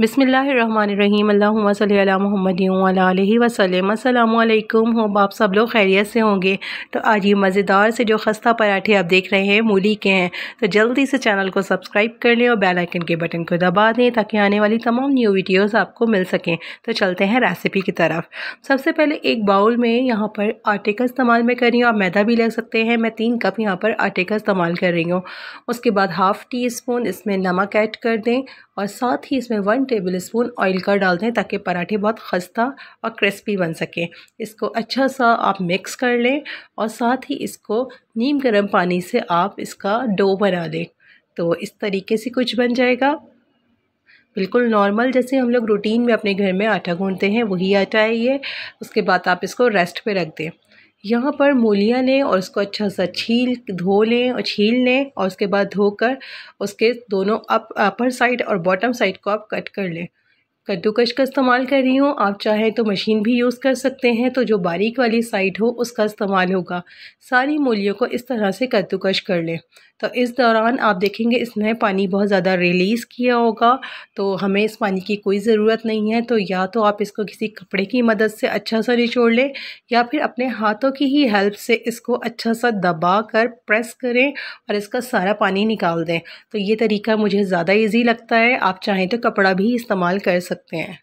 बसमीम महमद वसलम अल्लाम हम आप सब लोग खैरियत से होंगे तो आज ये मज़ेदार से जो खस्ता पराठे आप देख रहे हैं मूली के हैं तो जल्दी से चैनल को सब्सक्राइब कर लें और बेल आइकन के बटन को दबा दें ताकि आने वाली तमाम न्यू वीडियोस आपको मिल सकें तो चलते हैं रेसिपी की तरफ सबसे पहले एक बाउल में यहाँ पर आटे का इस्तेमाल मैं कर रही हूँ आप मैदा भी ले सकते हैं मैं तीन कप यहाँ पर आटे का इस्तेमाल कर रही हूँ उसके बाद हाफ़ टी स्पून इसमें नमक ऐड कर दें और साथ ही इसमें one one tablespoon oil का डाल दें ताकि पराठे बहुत खस्ता और क्रिस्पी बन सकें इसको अच्छा सा आप मिक्स कर लें और साथ ही इसको नीम गर्म पानी से आप इसका डो बना लें तो इस तरीके से कुछ बन जाएगा बिल्कुल नॉर्मल जैसे हम लोग रूटीन में अपने घर में आटा गूँधते हैं वही आटा है ये उसके बाद आप इसको रेस्ट पे रख दें यहाँ पर मूलियाँ लें और उसको अच्छा सा छील धो लें और छील लें और उसके बाद धोकर उसके दोनों अप अपर साइड और बॉटम साइड को आप कट कर लें कद्दूकश का इस्तेमाल कर रही हूँ आप चाहें तो मशीन भी यूज़ कर सकते हैं तो जो बारीक वाली साइड हो उसका इस्तेमाल होगा सारी मूलियों को इस तरह से कद्दूकश कर लें तो इस दौरान आप देखेंगे इसने पानी बहुत ज़्यादा रिलीज़ किया होगा तो हमें इस पानी की कोई ज़रूरत नहीं है तो या तो आप इसको किसी कपड़े की मदद से अच्छा सा निचोड़ लें या फिर अपने हाथों की ही हेल्प से इसको अच्छा सा दबा कर प्रेस करें और इसका सारा पानी निकाल दें तो ये तरीका मुझे ज़्यादा ईजी लगता है आप चाहें तो कपड़ा भी इस्तेमाल कर सकते हैं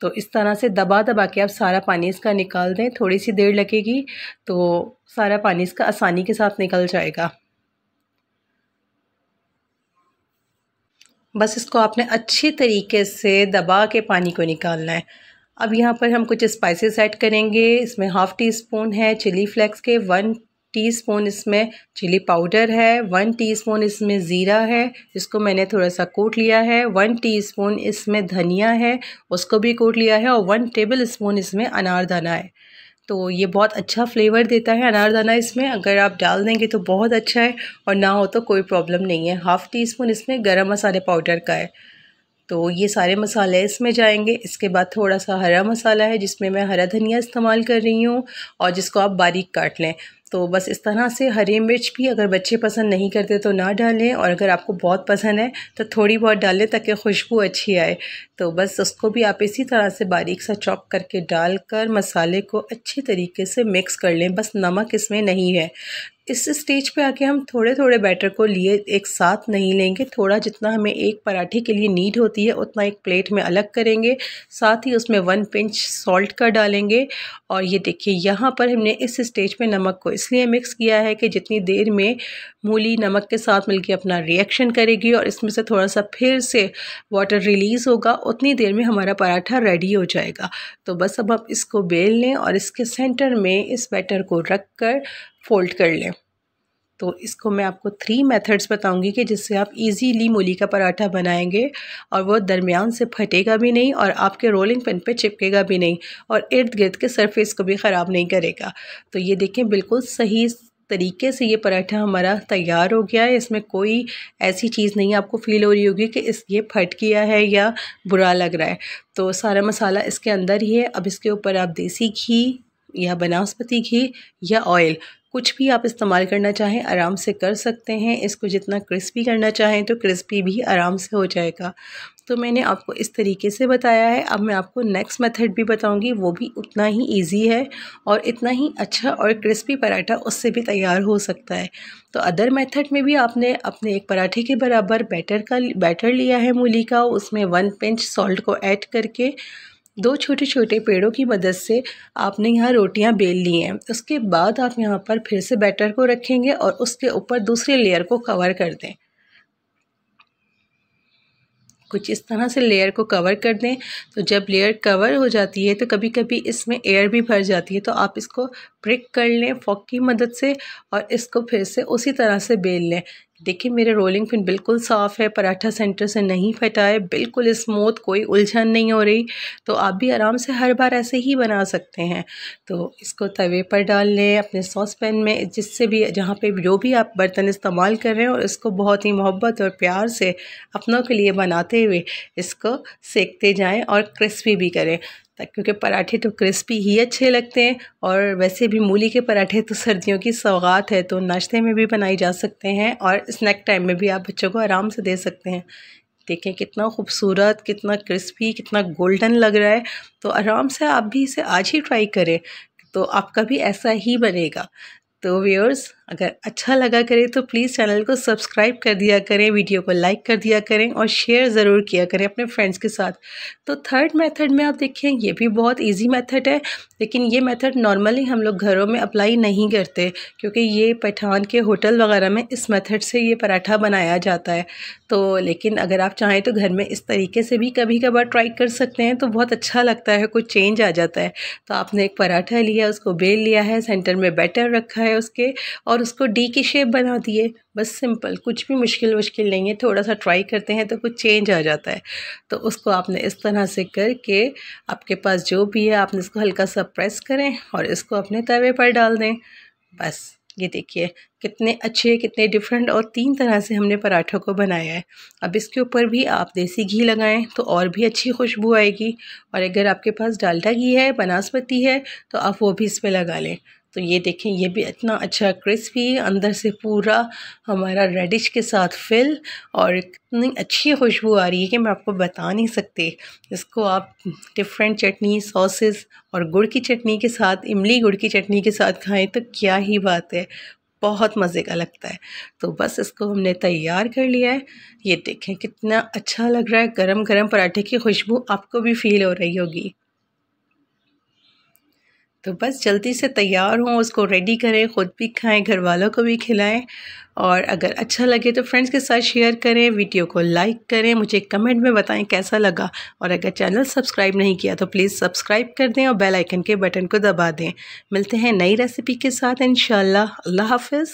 तो इस तरह से दबा दबा के आप सारा पानी इसका निकाल दें थोड़ी सी देर लगेगी तो सारा पानी इसका आसानी के साथ निकल जाएगा बस इसको आपने अच्छे तरीके से दबा के पानी को निकालना है अब यहाँ पर हम कुछ स्पाइसेस ऐड करेंगे इसमें हाफ़ टी स्पून है चिली फ्लेक्स के वन टीस्पून इसमें चिली पाउडर है वन टीस्पून इसमें ज़ीरा है जिसको मैंने थोड़ा सा कोट लिया है वन टीस्पून इसमें धनिया है उसको भी कोट लिया है और वन टेबल स्पून इसमें अनारदाना है तो ये बहुत अच्छा फ्लेवर देता है अनारदाना इसमें अगर आप डाल देंगे तो बहुत अच्छा है और ना हो तो कोई प्रॉब्लम नहीं है हाफ़ टी स्पून इसमें गरम मसाले पाउडर का है तो ये सारे मसाले इसमें जाएंगे इसके बाद थोड़ा सा हरा मसाला है जिसमें मैं हरा धनिया इस्तेमाल कर रही हूँ और जिसको आप बारीक काट लें तो बस इस तरह से हरी मिर्च भी अगर बच्चे पसंद नहीं करते तो ना डालें और अगर आपको बहुत पसंद है तो थोड़ी बहुत डालें ताकि खुशबू अच्छी आए तो बस उसको भी आप इसी तरह से बारीक सा चॉप करके डालकर मसाले को अच्छे तरीके से मिक्स कर लें बस नमक इसमें नहीं है इस स्टेज पे आके हम थोड़े थोड़े बैटर को लिए एक साथ नहीं लेंगे थोड़ा जितना हमें एक पराठे के लिए नीड होती है उतना एक प्लेट में अलग करेंगे साथ ही उसमें वन पिंच सॉल्ट का डालेंगे और ये देखिए यहाँ पर हमने इस स्टेज पे नमक को इसलिए मिक्स किया है कि जितनी देर में मूली नमक के साथ मिलकर अपना रिएक्शन करेगी और इसमें से थोड़ा सा फिर से वाटर रिलीज़ होगा उतनी देर में हमारा पराठा रेडी हो जाएगा तो बस अब आप इसको बेल लें और इसके सेंटर में इस बैटर को रख कर फ़ोल्ड कर लें तो इसको मैं आपको थ्री मेथड्स बताऊंगी कि जिससे आप इजीली मूली का पराठा बनाएंगे और वो दरमियान से फटेगा भी नहीं और आपके रोलिंग पिन पे चिपकेगा भी नहीं और इर्द गिर्द के सरफेस को भी ख़राब नहीं करेगा तो ये देखें बिल्कुल सही तरीके से ये पराठा हमारा तैयार हो गया है इसमें कोई ऐसी चीज़ नहीं आपको फील हो रही होगी कि इस ये फट गया है या बुरा लग रहा है तो सारा मसाला इसके अंदर ही है अब इसके ऊपर आप देसी घी या बनास्पति घी या ऑयल कुछ भी आप इस्तेमाल करना चाहें आराम से कर सकते हैं इसको जितना क्रिस्पी करना चाहें तो क्रिस्पी भी आराम से हो जाएगा तो मैंने आपको इस तरीके से बताया है अब मैं आपको नेक्स्ट मेथड भी बताऊंगी वो भी उतना ही इजी है और इतना ही अच्छा और क्रिस्पी पराठा उससे भी तैयार हो सकता है तो अदर मेथड में भी आपने अपने एक पराठे के बराबर बैटर का बैटर लिया है मूली का उसमें वन पिंच सॉल्ट को ऐड करके दो छोटे छोटे पेड़ों की मदद से आपने यहाँ रोटियाँ बेल ली हैं उसके बाद आप यहाँ पर फिर से बैटर को रखेंगे और उसके ऊपर दूसरे लेयर को कवर कर दें कुछ इस तरह से लेयर को कवर कर दें तो जब लेयर कवर हो जाती है तो कभी कभी इसमें एयर भी भर जाती है तो आप इसको ब्रिक कर लें फॉक की मदद से और इसको फिर से उसी तरह से बेल लें देखिए मेरे रोलिंग पिन बिल्कुल साफ़ है पराठा सेंटर से नहीं फटा है बिल्कुल स्मूथ कोई उलझन नहीं हो रही तो आप भी आराम से हर बार ऐसे ही बना सकते हैं तो इसको तवे पर डाल लें अपने सॉस पैन में जिससे भी जहाँ पे जो भी आप बर्तन इस्तेमाल कर रहे हैं और इसको बहुत ही मोहब्बत और प्यार से अपनों के लिए बनाते हुए इसको सेकते जाएँ और क्रिस्पी भी करें क्योंकि पराठे तो क्रिस्पी ही अच्छे लगते हैं और वैसे भी मूली के पराठे तो सर्दियों की सौगात है तो नाश्ते में भी बनाई जा सकते हैं और स्नैक टाइम में भी आप बच्चों को आराम से दे सकते हैं देखें कितना खूबसूरत कितना क्रिस्पी कितना गोल्डन लग रहा है तो आराम से आप भी इसे आज ही ट्राई करें तो आपका भी ऐसा ही बनेगा तो व्यूअर्स अगर अच्छा लगा करें तो प्लीज़ चैनल को सब्सक्राइब कर दिया करें वीडियो को लाइक कर दिया करें और शेयर ज़रूर किया करें अपने फ्रेंड्स के साथ तो थर्ड मेथड में आप देखें ये भी बहुत इजी मेथड है लेकिन ये मेथड नॉर्मली हम लोग घरों में अप्लाई नहीं करते क्योंकि ये पठान के होटल वगैरह में इस मेथड से ये पराठा बनाया जाता है तो लेकिन अगर आप चाहें तो घर में इस तरीके से भी कभी कभार ट्राई कर सकते हैं तो बहुत अच्छा लगता है कुछ चेंज आ जाता है तो आपने एक पराठा लिया उसको बेल लिया है सेंटर में बैटर रखा है है उसके और उसको डी की शेप बना दिए बस सिंपल कुछ भी मुश्किल मुश्किल नहीं है थोड़ा सा ट्राई करते हैं तो कुछ चेंज आ जाता है तो उसको आपने इस तरह से करके आपके पास जो भी है आपने इसको हल्का सा प्रेस करें और इसको अपने तवे पर डाल दें बस ये देखिए कितने अच्छे कितने डिफरेंट और तीन तरह से हमने पराठों को बनाया है अब इसके ऊपर भी आप देसी घी लगाएं तो और भी अच्छी खुशबू आएगी और अगर आपके पास डालडा घी है बनास्पति है तो आप वो भी इस पर लगा लें तो ये देखें ये भी इतना अच्छा क्रिस्पी अंदर से पूरा हमारा रेडिश के साथ फिल और इतनी अच्छी खुशबू आ रही है कि मैं आपको बता नहीं सकती इसको आप डिफरेंट चटनी सॉसेस और गुड़ की चटनी के साथ इमली गुड़ की चटनी के साथ खाएं तो क्या ही बात है बहुत मज़े का लगता है तो बस इसको हमने तैयार कर लिया है ये देखें कितना अच्छा लग रहा है गरम गरम पराठे की खुशबू आपको भी फील हो रही होगी तो बस जल्दी से तैयार हों उसको रेडी करें ख़ुद भी खाएं घर वालों को भी खिलाएं और अगर अच्छा लगे तो फ्रेंड्स के साथ शेयर करें वीडियो को लाइक करें मुझे कमेंट में बताएं कैसा लगा और अगर चैनल सब्सक्राइब नहीं किया तो प्लीज़ सब्सक्राइब कर दें और बेल आइकन के बटन को दबा दें मिलते हैं नई रेसिपी के साथ इन अल्लाह हाफ़